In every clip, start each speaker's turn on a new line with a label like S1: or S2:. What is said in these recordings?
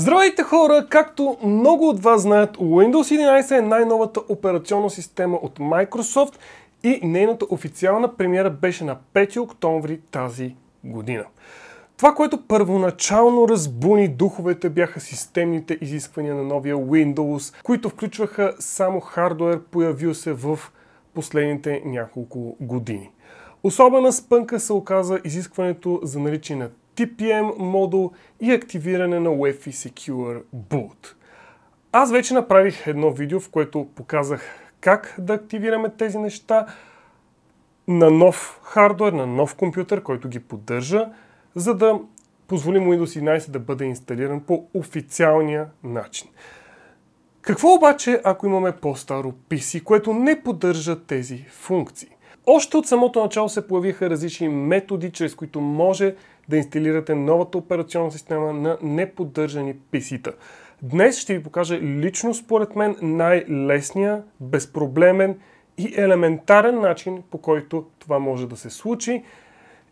S1: Здравейте хора! Както много от вас знаят, Windows 11 е най-новата операционна система от Microsoft и нейната официална премиера беше на 5 октомври тази година. Това, което първоначално разбуни духовете, бяха системните изисквания на новия Windows, които включваха само хардуер, появил се в последните няколко години. Особена спънка се оказа изискването за наличие на TPM модул и активиране на UEFI Secure Boot. Аз вече направих едно видео, в което показах как да активираме тези неща на нов хардвер, на нов компютър, който ги поддържа, за да позволим Windows 11 да бъде инсталиран по официалния начин. Какво обаче, ако имаме по-старо PC, което не поддържа тези функции? Още от самото начало се появиха различни методи, чрез които може да инсталирате новата операционна система на неподдържани PC-та. Днес ще ви покажа лично според мен най-лесния, безпроблемен и елементарен начин, по който това може да се случи.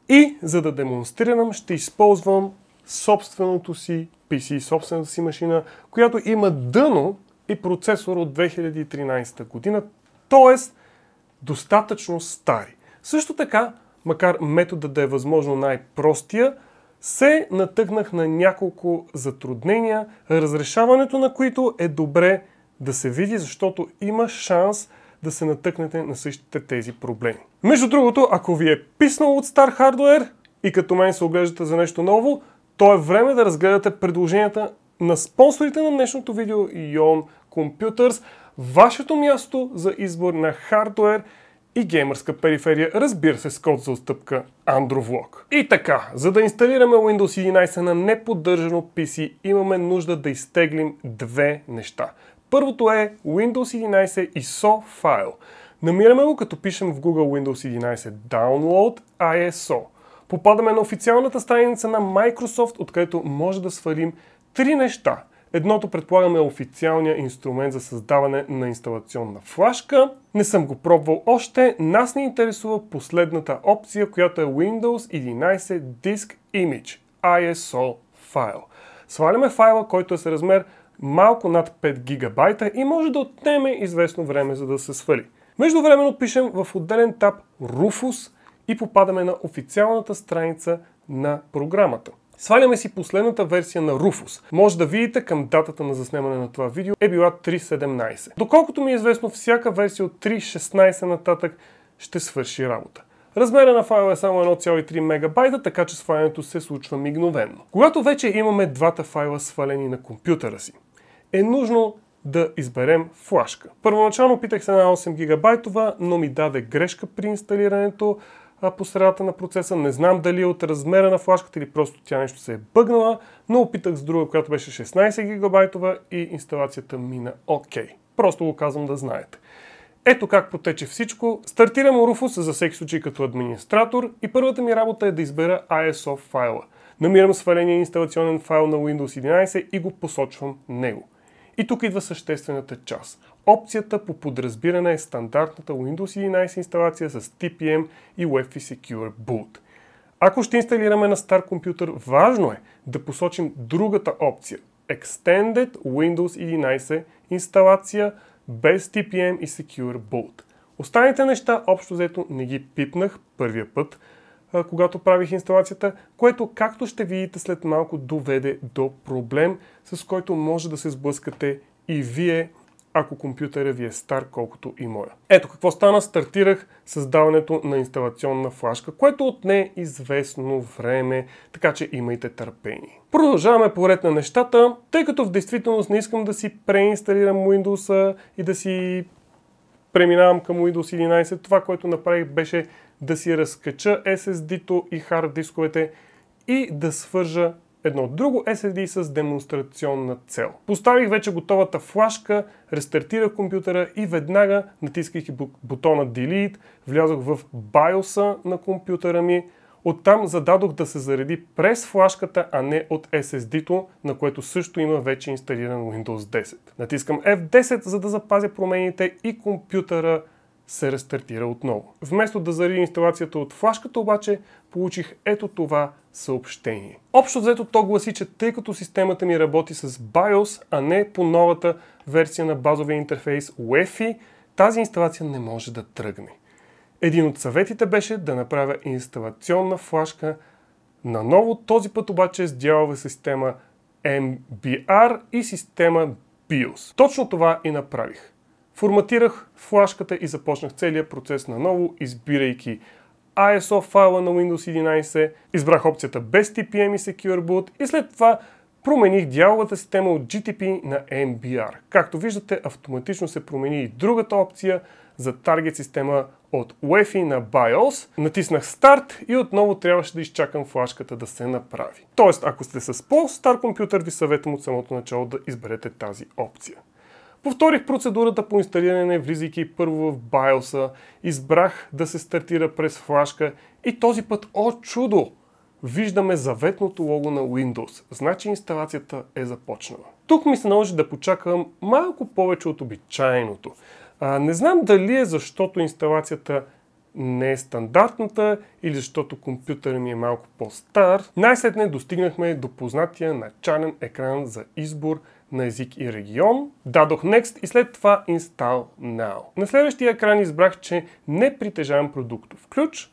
S1: И за да демонстрирам, ще използвам собственото си PC, собствената си машина, която има дъно и процесор от 2013 година. Тоест, достатъчно стари. Също така, макар методът да е възможно най-простия, се натъкнах на няколко затруднения, разрешаването на които е добре да се види, защото има шанс да се натъкнете на същите тези проблеми. Между другото, ако ви е писнало от стар хардуер и като мен се оглеждате за нещо ново, то е време да разгледате предложенията на спонсорите на днешното видео Ion Computers вашето място за избор на хардуер и геймърска периферия, разбира се с код за отстъпка AndroVlog. И така, за да инсталираме Windows 11 на неподдържано PC, имаме нужда да изтеглим две неща. Първото е Windows 11 ISO файл. Намираме го като пишем в Google Windows 11 Download ISO. Попадаме на официалната страница на Microsoft, откъдето може да свалим три неща – Едното предполагаме е официалния инструмент за създаване на инсталационна флашка. Не съм го пробвал още. Нас ни интересува последната опция, която е Windows 11 Disk Image ISO файл. Сваляме файла, който е с размер малко над 5 гигабайта и може да отнеме известно време за да се свали. Междувременно пишем в отделен таб Rufus и попадаме на официалната страница на програмата. Сваляме си последната версия на Rufus. Може да видите към датата на заснемане на това видео е била 3.17. Доколкото ми е известно, всяка версия от 3.16 нататък ще свърши работа. Размера на файла е само 1,3 МБ, така че свалянето се случва мигновенно. Когато вече имаме двата файла свалени на компютъра си, е нужно да изберем флашка. Първоначално питах се на 8 ГБ, но ми даде грешка при инсталирането по средата на процеса. Не знам дали е от размера на флашката или просто тя нещо се е бъгнала, но опитах с друга, която беше 16 гигабайтова и инсталацията мина окей. Okay. Просто го казвам да знаете. Ето как протече всичко. Стартирам Rufus за всеки случай като администратор и първата ми работа е да избера ISO файла. Намирам сваления инсталационен файл на Windows 11 и го посочвам него. И тук идва съществената част. Опцията по подразбиране е стандартната Windows 11 инсталация с TPM и UEFI Secure Boot. Ако ще инсталираме на стар компютър, важно е да посочим другата опция Extended Windows 11 инсталация без TPM и Secure Boot. Останите неща общо взето не ги пипнах първия път, когато правих инсталацията, което както ще видите след малко доведе до проблем, с който може да се сблъскате и вие ако компютъра ви е стар колкото и моя. Ето какво стана, стартирах създаването на инсталационна флашка, което отне известно време, така че имайте търпение. Продължаваме по ред на нещата, тъй като в действителност не искам да си преинсталирам Windows и да си преминавам към Windows 11. Това, което направих беше да си разкача SSD-то и хард дисковете и да свържа едно от друго SSD с демонстрационна цел. Поставих вече готовата флашка, рестартирах компютъра и веднага, натискайки бутона Delete, влязох в bios на компютъра ми. Оттам зададох да се зареди през флашката, а не от SSD-то, на което също има вече инсталиран Windows 10. Натискам F10, за да запазя промените и компютъра се рестартира отново. Вместо да зареди инсталацията от флашката обаче, получих ето това съобщение. Общо взето то гласи, че тъй като системата ми работи с BIOS, а не по новата версия на базовия интерфейс UEFI, тази инсталация не може да тръгне. Един от съветите беше да направя инсталационна флашка на ново, този път обаче е с дялова система MBR и система BIOS. Точно това и направих. Форматирах флашката и започнах целият процес наново, избирайки ISO файла на Windows 11, избрах опцията без TPM и Secure Boot и след това промених дяловата система от GTP на MBR. Както виждате, автоматично се промени и другата опция за таргет система от UEFI на BIOS. Натиснах старт и отново трябваше да изчакам флашката да се направи. Тоест, ако сте с по-стар компютър, ви съветвам от самото начало да изберете тази опция. Повторих процедурата по инсталиране, влизайки първо в bios избрах да се стартира през флашка и този път, о чудо, виждаме заветното лого на Windows. Значи инсталацията е започнала. Тук ми се наложи да почакам малко повече от обичайното. А, не знам дали е защото инсталацията не е стандартната или защото компютърът ми е малко по-стар. Най-сетне достигнахме до познатия начален екран за избор – на език и регион. Дадох Next и след това Install Now. На следващия екран избрах, че не притежавам продуктов ключ.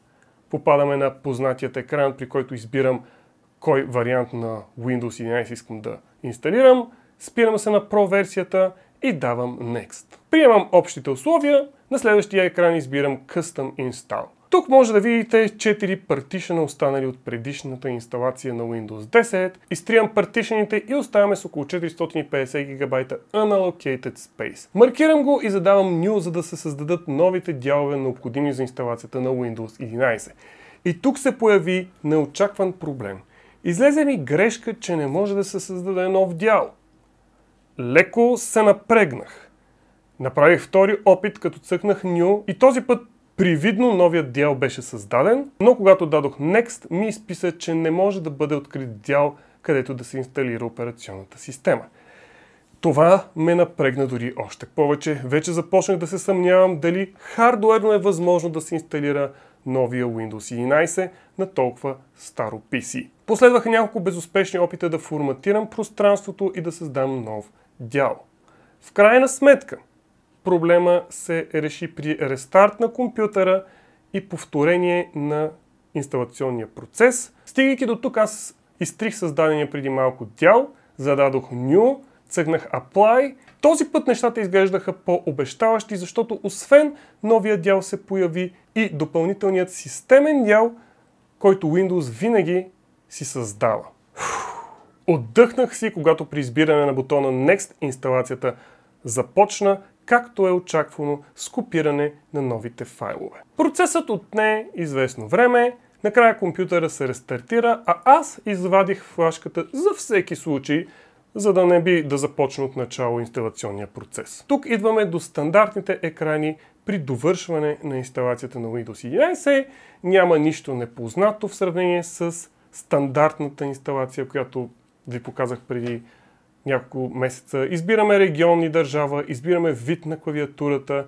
S1: Попадаме на познатият екран, при който избирам кой вариант на Windows 11 искам да инсталирам. Спирам се на Pro версията и давам Next. Приемам общите условия. На следващия екран избирам Custom Install. Тук може да видите 4 партишена останали от предишната инсталация на Windows 10. Изтриям партишените и оставяме с около 450 ГБ unallocated space. Маркирам го и задавам new, за да се създадат новите дялове необходими за инсталацията на Windows 11. И тук се появи неочакван проблем. Излезе ми грешка, че не може да се създаде нов дял. Леко се напрегнах. Направих втори опит, като цъкнах New и този път Привидно новият дял беше създаден, но когато дадох Next ми изписа, че не може да бъде открит дял, където да се инсталира операционната система. Това ме напрегна дори още повече. Вече започнах да се съмнявам дали хардуерно е възможно да се инсталира новия Windows 11 на толкова старо PC. Последваха няколко безуспешни опита да форматирам пространството и да създам нов дял. В крайна сметка, проблема се реши при рестарт на компютъра и повторение на инсталационния процес. Стигайки до тук, аз изтрих създадения преди малко дял, зададох New, цъкнах Apply. Този път нещата изглеждаха по-обещаващи, защото освен новия дял се появи и допълнителният системен дял, който Windows винаги си създава. Отдъхнах си, когато при избиране на бутона Next инсталацията започна както е очаквано с копиране на новите файлове. Процесът отне известно време, накрая компютъра се рестартира, а аз извадих флашката за всеки случай, за да не би да започне от начало инсталационния процес. Тук идваме до стандартните екрани при довършване на инсталацията на Windows 11. Няма нищо непознато в сравнение с стандартната инсталация, която ви показах преди няколко месеца. Избираме регион и държава, избираме вид на клавиатурата,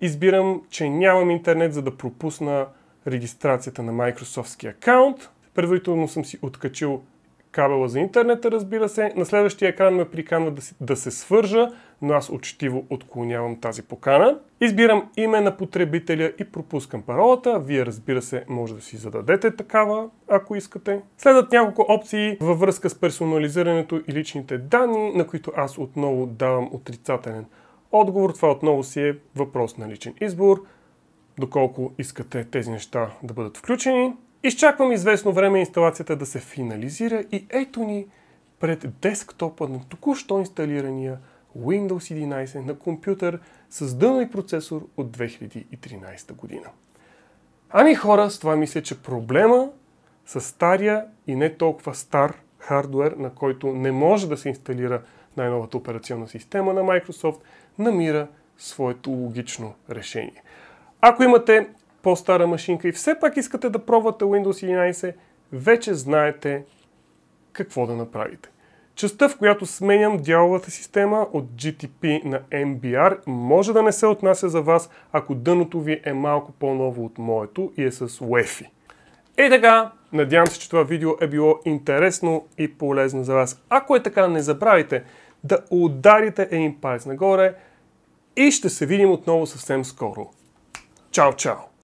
S1: избирам, че нямам интернет, за да пропусна регистрацията на Microsoftския акаунт. Предварително съм си откачил кабела за интернета, разбира се. На следващия екран ме приканва да се свържа но аз учтиво отклонявам тази покана. Избирам име на потребителя и пропускам паролата. Вие разбира се може да си зададете такава, ако искате. Следват няколко опции във връзка с персонализирането и личните данни, на които аз отново давам отрицателен отговор. Това отново си е въпрос на личен избор, доколко искате тези неща да бъдат включени. Изчаквам известно време инсталацията да се финализира и ето ни пред десктопа на току-що инсталирания Windows 11 на компютър с и процесор от 2013 година. Ами хора, с това мисля, че проблема с стария и не толкова стар хардвер, на който не може да се инсталира най-новата операционна система на Microsoft, намира своето логично решение. Ако имате по-стара машинка и все пак искате да пробвате Windows 11, вече знаете какво да направите. Частта, в която сменям дяловата система от GTP на MBR, може да не се отнася за вас, ако дъното ви е малко по-ново от моето и е с UEFI. И така, надявам се, че това видео е било интересно и полезно за вас. Ако е така, не забравяйте да ударите един палец нагоре и ще се видим отново съвсем скоро. Чао, чао!